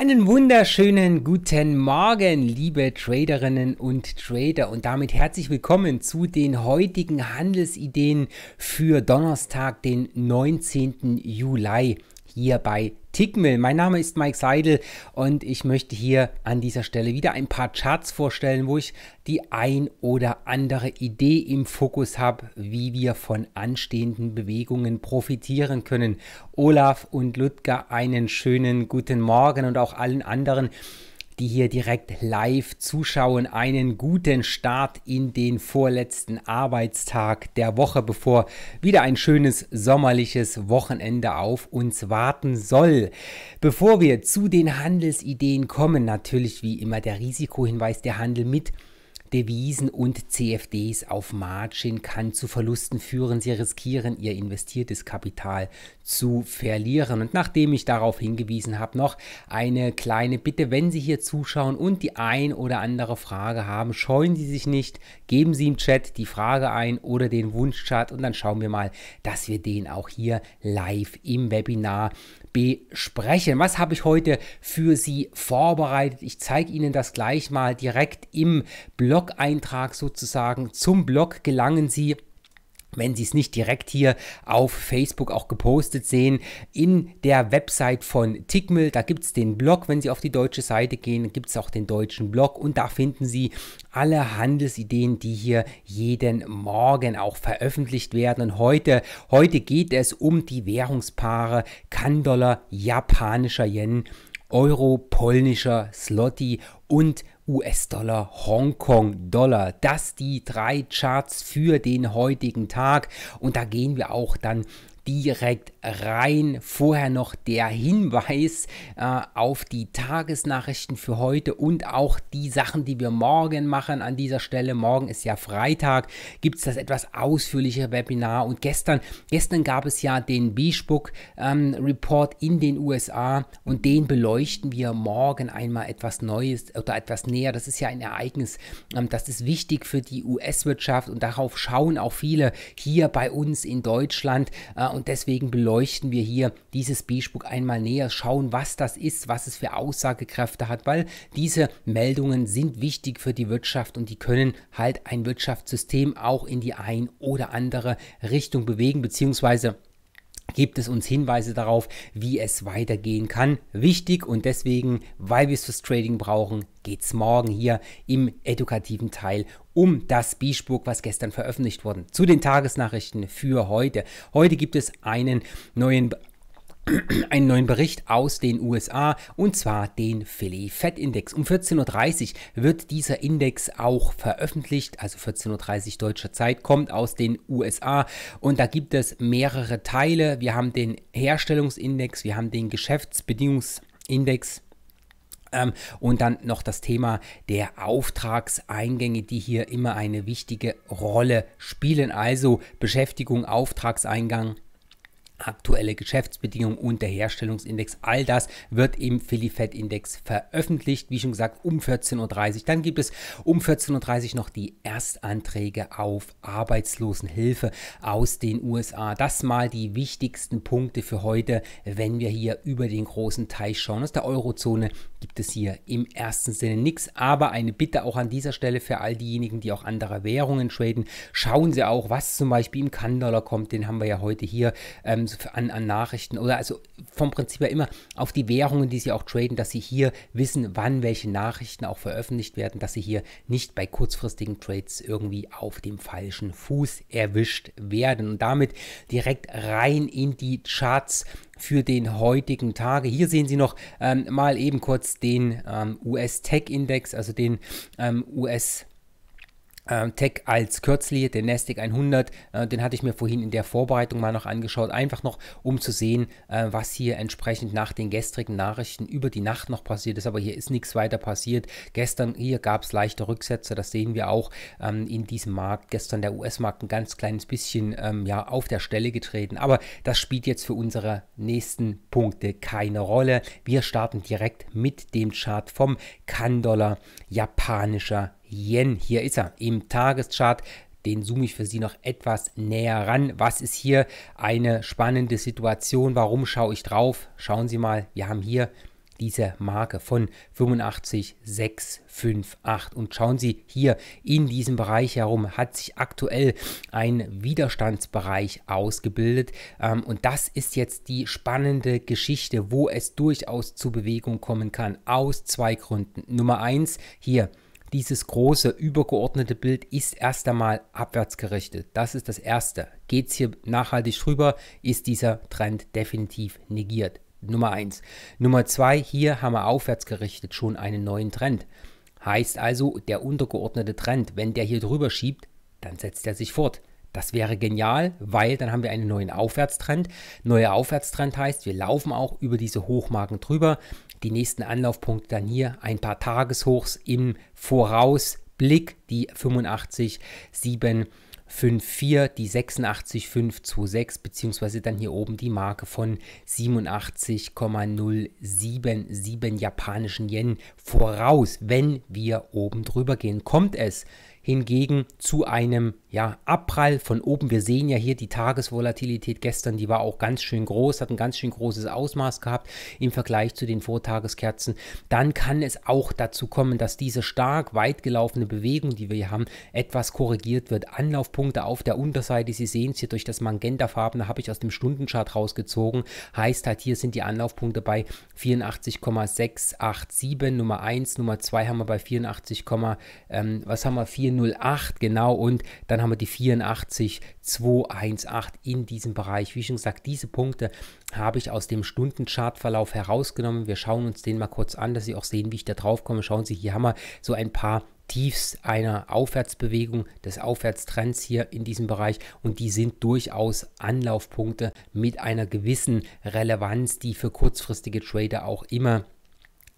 Einen wunderschönen guten Morgen, liebe Traderinnen und Trader und damit herzlich willkommen zu den heutigen Handelsideen für Donnerstag, den 19. Juli hier bei Tickmill. Mein Name ist Mike Seidel und ich möchte hier an dieser Stelle wieder ein paar Charts vorstellen, wo ich die ein oder andere Idee im Fokus habe, wie wir von anstehenden Bewegungen profitieren können. Olaf und Ludger, einen schönen guten Morgen und auch allen anderen die hier direkt live zuschauen, einen guten Start in den vorletzten Arbeitstag der Woche, bevor wieder ein schönes sommerliches Wochenende auf uns warten soll. Bevor wir zu den Handelsideen kommen, natürlich wie immer der Risikohinweis der Handel mit Devisen und CFDs auf Margin kann zu Verlusten führen. Sie riskieren ihr investiertes Kapital zu verlieren. Und nachdem ich darauf hingewiesen habe, noch eine kleine Bitte, wenn Sie hier zuschauen und die ein oder andere Frage haben, scheuen Sie sich nicht, geben Sie im Chat die Frage ein oder den Wunschchat und dann schauen wir mal, dass wir den auch hier live im Webinar besprechen. Was habe ich heute für Sie vorbereitet? Ich zeige Ihnen das gleich mal direkt im Blog-Eintrag sozusagen. Zum Blog gelangen Sie wenn Sie es nicht direkt hier auf Facebook auch gepostet sehen, in der Website von Tickmill. Da gibt es den Blog, wenn Sie auf die deutsche Seite gehen, gibt es auch den deutschen Blog und da finden Sie alle Handelsideen, die hier jeden Morgen auch veröffentlicht werden. Und heute, heute geht es um die Währungspaare Kandollar, japanischer Yen, Euro, polnischer Slotty und US-Dollar, Hongkong-Dollar. Das die drei Charts für den heutigen Tag. Und da gehen wir auch dann direkt rein. Vorher noch der Hinweis äh, auf die Tagesnachrichten für heute und auch die Sachen, die wir morgen machen. An dieser Stelle, morgen ist ja Freitag, gibt es das etwas ausführliche Webinar. Und gestern, gestern gab es ja den b ähm, Report in den USA und den beleuchten wir morgen einmal etwas Neues oder etwas näher. Das ist ja ein Ereignis, ähm, das ist wichtig für die US-Wirtschaft und darauf schauen auch viele hier bei uns in Deutschland. Äh, und deswegen beleuchten wir hier dieses Beachbook einmal näher, schauen, was das ist, was es für Aussagekräfte hat, weil diese Meldungen sind wichtig für die Wirtschaft und die können halt ein Wirtschaftssystem auch in die ein oder andere Richtung bewegen, beziehungsweise gibt es uns Hinweise darauf, wie es weitergehen kann. Wichtig und deswegen, weil wir es fürs Trading brauchen, geht es morgen hier im edukativen Teil um das Biesburg, was gestern veröffentlicht wurde. Zu den Tagesnachrichten für heute. Heute gibt es einen neuen einen neuen Bericht aus den USA und zwar den Philly Fed Index. Um 14.30 Uhr wird dieser Index auch veröffentlicht, also 14.30 Uhr deutscher Zeit, kommt aus den USA und da gibt es mehrere Teile. Wir haben den Herstellungsindex, wir haben den Geschäftsbedingungsindex. Ähm, und dann noch das Thema der Auftragseingänge, die hier immer eine wichtige Rolle spielen. Also Beschäftigung, Auftragseingang, aktuelle Geschäftsbedingungen und der Herstellungsindex. All das wird im Filifed Index veröffentlicht, wie schon gesagt, um 14.30 Uhr. Dann gibt es um 14.30 Uhr noch die Erstanträge auf Arbeitslosenhilfe aus den USA. Das mal die wichtigsten Punkte für heute, wenn wir hier über den großen Teich schauen. Aus der Eurozone gibt es hier im ersten Sinne nichts, aber eine Bitte auch an dieser Stelle für all diejenigen, die auch andere Währungen traden. Schauen Sie auch, was zum Beispiel im kann kommt, den haben wir ja heute hier. Ähm, so an, an Nachrichten oder also vom Prinzip her immer auf die Währungen, die sie auch traden, dass sie hier wissen, wann welche Nachrichten auch veröffentlicht werden, dass sie hier nicht bei kurzfristigen Trades irgendwie auf dem falschen Fuß erwischt werden. Und damit direkt rein in die Charts für den heutigen Tag. Hier sehen Sie noch ähm, mal eben kurz den ähm, US-Tech-Index, also den ähm, US-Tech index ähm, Tech als kürzlich, den Nasdaq 100, äh, den hatte ich mir vorhin in der Vorbereitung mal noch angeschaut, einfach noch, um zu sehen, äh, was hier entsprechend nach den gestrigen Nachrichten über die Nacht noch passiert ist. Aber hier ist nichts weiter passiert. Gestern hier gab es leichte Rücksätze, das sehen wir auch ähm, in diesem Markt. Gestern der US-Markt ein ganz kleines bisschen ähm, ja, auf der Stelle getreten. Aber das spielt jetzt für unsere nächsten Punkte keine Rolle. Wir starten direkt mit dem Chart vom kan japanischer Yen. Hier ist er im Tageschart den zoome ich für Sie noch etwas näher ran. Was ist hier eine spannende Situation? Warum schaue ich drauf? Schauen Sie mal, wir haben hier diese Marke von 85658 und schauen Sie hier in diesem Bereich herum hat sich aktuell ein Widerstandsbereich ausgebildet ähm, und das ist jetzt die spannende Geschichte, wo es durchaus zu Bewegung kommen kann aus zwei Gründen. Nummer eins hier dieses große, übergeordnete Bild ist erst einmal abwärts gerichtet. Das ist das Erste. Geht es hier nachhaltig drüber, ist dieser Trend definitiv negiert. Nummer eins. Nummer zwei, hier haben wir aufwärts gerichtet schon einen neuen Trend. Heißt also, der untergeordnete Trend, wenn der hier drüber schiebt, dann setzt er sich fort. Das wäre genial, weil dann haben wir einen neuen Aufwärtstrend. Neuer Aufwärtstrend heißt, wir laufen auch über diese Hochmarken drüber. Die nächsten Anlaufpunkte dann hier ein paar Tageshochs im Vorausblick, die 85,754, die 86,526, beziehungsweise dann hier oben die Marke von 87,077 japanischen Yen voraus, wenn wir oben drüber gehen. Kommt es hingegen zu einem ja, Abprall von oben. Wir sehen ja hier die Tagesvolatilität gestern, die war auch ganz schön groß, hat ein ganz schön großes Ausmaß gehabt im Vergleich zu den Vortageskerzen. Dann kann es auch dazu kommen, dass diese stark weit gelaufene Bewegung, die wir hier haben, etwas korrigiert wird. Anlaufpunkte auf der Unterseite, Sie sehen es hier durch das Magentafarbene, habe ich aus dem Stundenchart rausgezogen. Heißt halt, hier sind die Anlaufpunkte bei 84,687, Nummer 1, Nummer 2 haben wir bei 84, ähm, was haben wir, 4 008, genau. Und dann haben wir die 84, 218 in diesem Bereich. Wie schon gesagt, diese Punkte habe ich aus dem Stundenchartverlauf herausgenommen. Wir schauen uns den mal kurz an, dass Sie auch sehen, wie ich da drauf komme. Schauen Sie, hier haben wir so ein paar Tiefs einer Aufwärtsbewegung, des Aufwärtstrends hier in diesem Bereich und die sind durchaus Anlaufpunkte mit einer gewissen Relevanz, die für kurzfristige Trader auch immer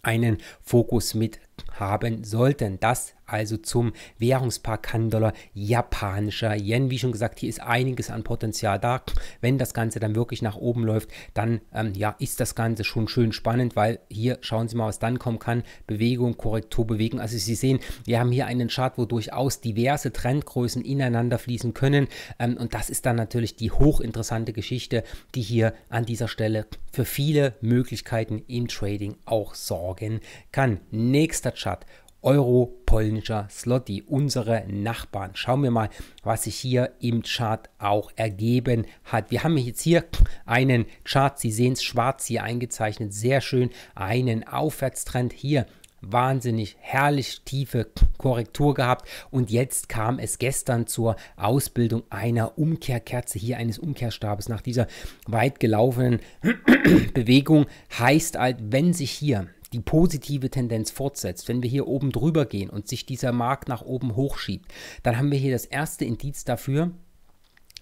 einen Fokus mit haben sollten. Das also zum Währungspaar kann japanischer Yen. Wie schon gesagt, hier ist einiges an Potenzial da. Wenn das Ganze dann wirklich nach oben läuft, dann ähm, ja, ist das Ganze schon schön spannend, weil hier schauen Sie mal, was dann kommen kann. Bewegung, Korrektur bewegen. Also Sie sehen, wir haben hier einen Chart, wo durchaus diverse Trendgrößen ineinander fließen können. Ähm, und das ist dann natürlich die hochinteressante Geschichte, die hier an dieser Stelle für viele Möglichkeiten im Trading auch sorgen kann. Nächster Tschad, Euro polnischer Slotty, unsere Nachbarn. Schauen wir mal, was sich hier im Chart auch ergeben hat. Wir haben jetzt hier einen Chart, Sie sehen es schwarz hier eingezeichnet, sehr schön, einen Aufwärtstrend hier wahnsinnig herrlich tiefe Korrektur gehabt und jetzt kam es gestern zur Ausbildung einer Umkehrkerze, hier eines Umkehrstabes nach dieser weit gelaufenen Bewegung. Heißt halt, wenn sich hier die positive Tendenz fortsetzt, wenn wir hier oben drüber gehen und sich dieser Markt nach oben hochschiebt, dann haben wir hier das erste Indiz dafür,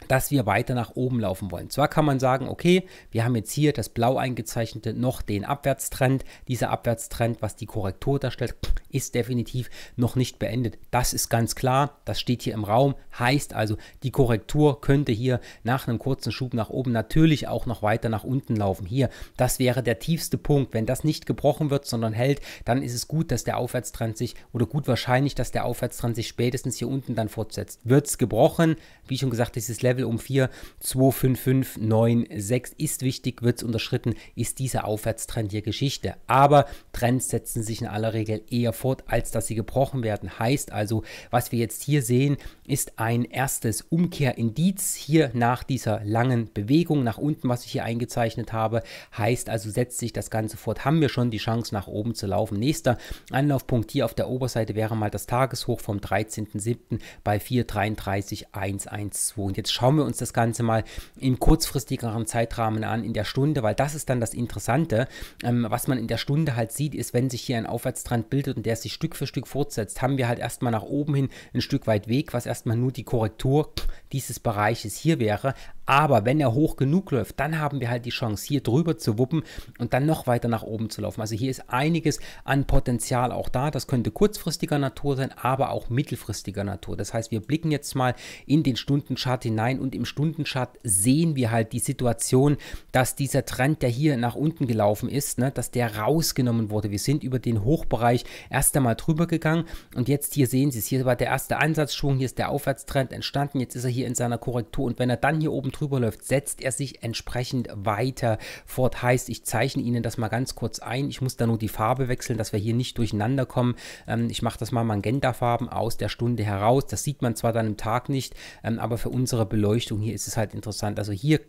dass wir weiter nach oben laufen wollen. Zwar kann man sagen, okay, wir haben jetzt hier das blau eingezeichnete noch den Abwärtstrend. Dieser Abwärtstrend, was die Korrektur darstellt, ist definitiv noch nicht beendet. Das ist ganz klar, das steht hier im Raum. Heißt also, die Korrektur könnte hier nach einem kurzen Schub nach oben natürlich auch noch weiter nach unten laufen. Hier, das wäre der tiefste Punkt. Wenn das nicht gebrochen wird, sondern hält, dann ist es gut, dass der Aufwärtstrend sich oder gut wahrscheinlich, dass der Aufwärtstrend sich spätestens hier unten dann fortsetzt. Wird es gebrochen, wie schon gesagt, dieses letzte Level um 4, 25596 ist wichtig, wird es unterschritten, ist dieser Aufwärtstrend hier Geschichte. Aber Trends setzen sich in aller Regel eher fort, als dass sie gebrochen werden. Heißt also, was wir jetzt hier sehen, ist ein erstes Umkehrindiz hier nach dieser langen Bewegung nach unten, was ich hier eingezeichnet habe. Heißt also, setzt sich das Ganze fort, haben wir schon die Chance nach oben zu laufen. Nächster Anlaufpunkt hier auf der Oberseite wäre mal das Tageshoch vom 13.07. bei 433.112. Und jetzt schauen wir uns das Ganze mal im kurzfristigeren Zeitrahmen an, in der Stunde, weil das ist dann das Interessante. Ähm, was man in der Stunde halt sieht, ist, wenn sich hier ein Aufwärtstrend bildet und der sich Stück für Stück fortsetzt, haben wir halt erstmal nach oben hin ein Stück weit Weg, was erstmal nur die Korrektur dieses Bereiches hier wäre. Aber wenn er hoch genug läuft, dann haben wir halt die Chance, hier drüber zu wuppen und dann noch weiter nach oben zu laufen. Also hier ist einiges an Potenzial auch da. Das könnte kurzfristiger Natur sein, aber auch mittelfristiger Natur. Das heißt, wir blicken jetzt mal in den Stundenchart hinein und im Stundenchart sehen wir halt die Situation, dass dieser Trend, der hier nach unten gelaufen ist, ne, dass der rausgenommen wurde. Wir sind über den Hochbereich erst einmal drüber gegangen und jetzt hier sehen Sie es, hier war der erste Ansatzschwung, hier ist der Aufwärtstrend entstanden, jetzt ist er hier in seiner Korrektur und wenn er dann hier oben drüber läuft, setzt er sich entsprechend weiter fort. Heißt, ich zeichne Ihnen das mal ganz kurz ein. Ich muss da nur die Farbe wechseln, dass wir hier nicht durcheinander kommen. Ähm, ich mache das mal Magentafarben aus der Stunde heraus. Das sieht man zwar dann im Tag nicht, ähm, aber für unsere Beleuchtung hier ist es halt interessant. Also hier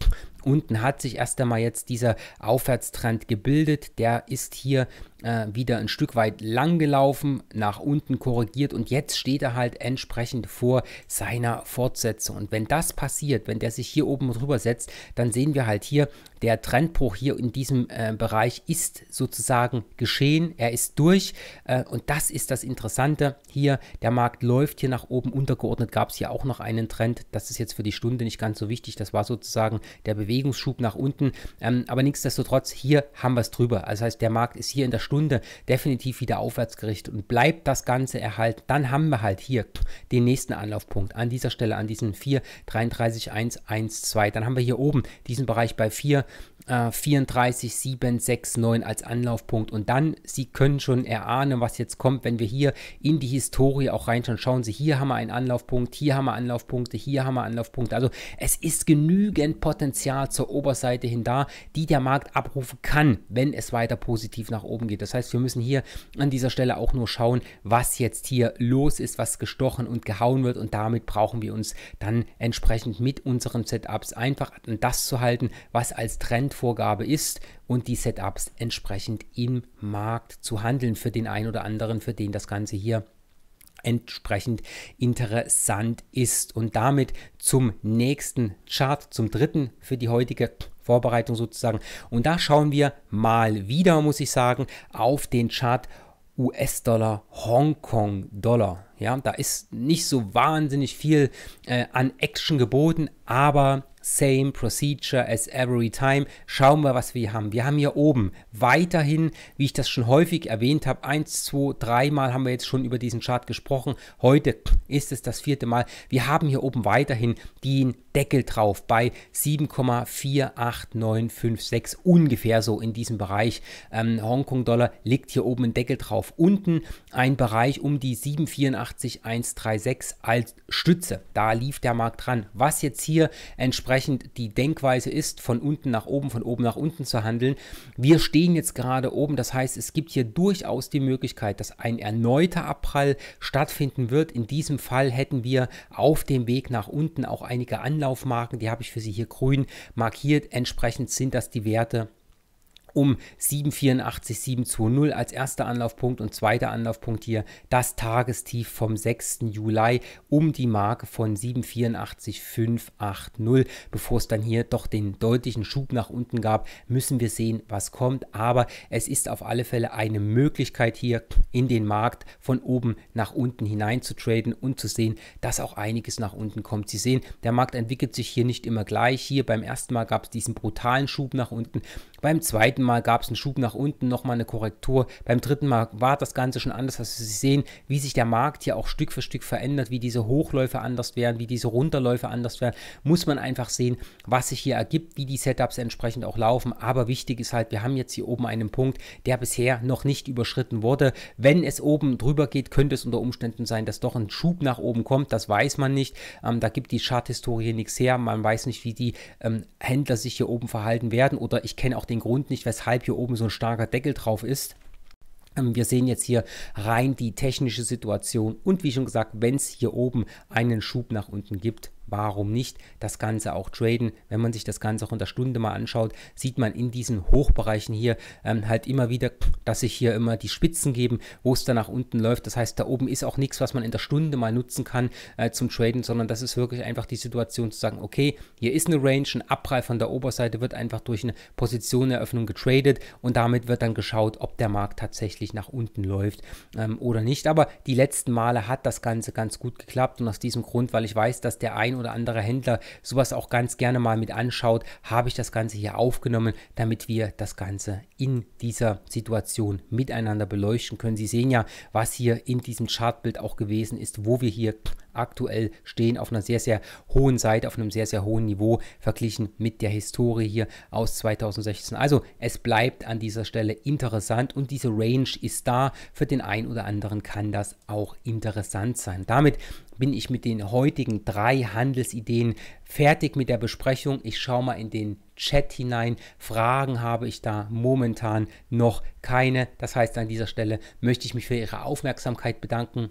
unten hat sich erst einmal jetzt dieser Aufwärtstrend gebildet. Der ist hier äh, wieder ein Stück weit lang gelaufen, nach unten korrigiert und jetzt steht er halt entsprechend vor seiner Fortsetzung. Und wenn das passiert, wenn der sich hier oben oben drüber setzt, dann sehen wir halt hier, der Trendbruch hier in diesem äh, Bereich ist sozusagen geschehen, er ist durch äh, und das ist das Interessante hier, der Markt läuft hier nach oben, untergeordnet gab es hier auch noch einen Trend, das ist jetzt für die Stunde nicht ganz so wichtig, das war sozusagen der Bewegungsschub nach unten, ähm, aber nichtsdestotrotz, hier haben wir es drüber, also heißt, der Markt ist hier in der Stunde definitiv wieder aufwärts gerichtet und bleibt das Ganze erhalten, dann haben wir halt hier den nächsten Anlaufpunkt an dieser Stelle, an diesen 4,33112. 2. Dann haben wir hier oben diesen Bereich bei 4 äh, 34769 als Anlaufpunkt. Und dann, Sie können schon erahnen, was jetzt kommt, wenn wir hier in die Historie auch reinschauen. Schauen Sie, hier haben wir einen Anlaufpunkt, hier haben wir Anlaufpunkte, hier haben wir Anlaufpunkte. Also es ist genügend Potenzial zur Oberseite hin da, die der Markt abrufen kann, wenn es weiter positiv nach oben geht. Das heißt, wir müssen hier an dieser Stelle auch nur schauen, was jetzt hier los ist, was gestochen und gehauen wird. Und damit brauchen wir uns dann entsprechend mit unseren Setups einfach an das zu halten, was als Trend Vorgabe ist und die Setups entsprechend im Markt zu handeln für den einen oder anderen, für den das Ganze hier entsprechend interessant ist. Und damit zum nächsten Chart, zum dritten für die heutige Vorbereitung sozusagen. Und da schauen wir mal wieder, muss ich sagen, auf den Chart US-Dollar, Hongkong-Dollar. Ja, da ist nicht so wahnsinnig viel äh, an Action geboten, aber Same procedure as every time. Schauen wir, was wir haben. Wir haben hier oben weiterhin, wie ich das schon häufig erwähnt habe, 1, 2, 3 Mal haben wir jetzt schon über diesen Chart gesprochen. Heute ist es das vierte Mal. Wir haben hier oben weiterhin den Deckel drauf bei 7,48956 ungefähr so in diesem Bereich. Ähm, Hongkong-Dollar liegt hier oben ein Deckel drauf. Unten ein Bereich um die 784,136 als Stütze. Da lief der Markt dran. Was jetzt hier entspricht, entsprechend die Denkweise ist, von unten nach oben, von oben nach unten zu handeln. Wir stehen jetzt gerade oben, das heißt, es gibt hier durchaus die Möglichkeit, dass ein erneuter Abprall stattfinden wird. In diesem Fall hätten wir auf dem Weg nach unten auch einige Anlaufmarken, die habe ich für Sie hier grün markiert. Entsprechend sind das die Werte um 784720 als erster Anlaufpunkt und zweiter Anlaufpunkt hier das Tagestief vom 6. Juli um die Marke von 784580 Bevor es dann hier doch den deutlichen Schub nach unten gab, müssen wir sehen, was kommt. Aber es ist auf alle Fälle eine Möglichkeit hier in den Markt von oben nach unten hinein zu traden und zu sehen, dass auch einiges nach unten kommt. Sie sehen, der Markt entwickelt sich hier nicht immer gleich. Hier beim ersten Mal gab es diesen brutalen Schub nach unten beim zweiten Mal gab es einen Schub nach unten, nochmal eine Korrektur. Beim dritten Mal war das Ganze schon anders. Also Sie sehen, wie sich der Markt hier auch Stück für Stück verändert, wie diese Hochläufe anders werden, wie diese Runterläufe anders werden. Muss man einfach sehen, was sich hier ergibt, wie die Setups entsprechend auch laufen. Aber wichtig ist halt, wir haben jetzt hier oben einen Punkt, der bisher noch nicht überschritten wurde. Wenn es oben drüber geht, könnte es unter Umständen sein, dass doch ein Schub nach oben kommt. Das weiß man nicht. Ähm, da gibt die Charthistorie nichts her. Man weiß nicht, wie die ähm, Händler sich hier oben verhalten werden. Oder ich kenne auch den Grund nicht, weshalb hier oben so ein starker Deckel drauf ist. Ähm, wir sehen jetzt hier rein die technische Situation und wie schon gesagt, wenn es hier oben einen Schub nach unten gibt, warum nicht das Ganze auch traden? Wenn man sich das Ganze auch in der Stunde mal anschaut, sieht man in diesen Hochbereichen hier ähm, halt immer wieder, dass sich hier immer die Spitzen geben, wo es dann nach unten läuft. Das heißt, da oben ist auch nichts, was man in der Stunde mal nutzen kann äh, zum Traden, sondern das ist wirklich einfach die Situation zu sagen, okay, hier ist eine Range, ein Abprall von der Oberseite wird einfach durch eine Positioneröffnung getradet und damit wird dann geschaut, ob der Markt tatsächlich nach unten läuft ähm, oder nicht. Aber die letzten Male hat das Ganze ganz gut geklappt und aus diesem Grund, weil ich weiß, dass der ein oder andere Händler sowas auch ganz gerne mal mit anschaut, habe ich das Ganze hier aufgenommen, damit wir das Ganze in dieser Situation miteinander beleuchten können. Sie sehen ja, was hier in diesem Chartbild auch gewesen ist, wo wir hier aktuell stehen auf einer sehr, sehr hohen Seite, auf einem sehr, sehr hohen Niveau verglichen mit der Historie hier aus 2016. Also es bleibt an dieser Stelle interessant und diese Range ist da. Für den einen oder anderen kann das auch interessant sein. Damit bin ich mit den heutigen drei Handelsideen fertig mit der Besprechung. Ich schaue mal in den Chat hinein. Fragen habe ich da momentan noch keine. Das heißt, an dieser Stelle möchte ich mich für Ihre Aufmerksamkeit bedanken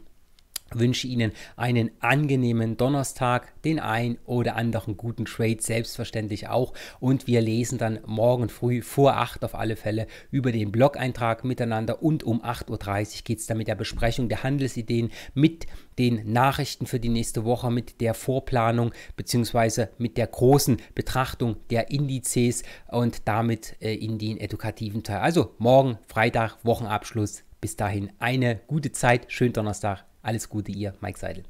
wünsche Ihnen einen angenehmen Donnerstag, den ein oder anderen guten Trade selbstverständlich auch und wir lesen dann morgen früh vor 8 auf alle Fälle über den Blog-Eintrag miteinander und um 8.30 Uhr geht es dann mit der Besprechung der Handelsideen, mit den Nachrichten für die nächste Woche, mit der Vorplanung bzw. mit der großen Betrachtung der Indizes und damit äh, in den edukativen Teil. Also morgen, Freitag, Wochenabschluss. Bis dahin eine gute Zeit, schönen Donnerstag. Alles Gute, ihr Mike Seidel.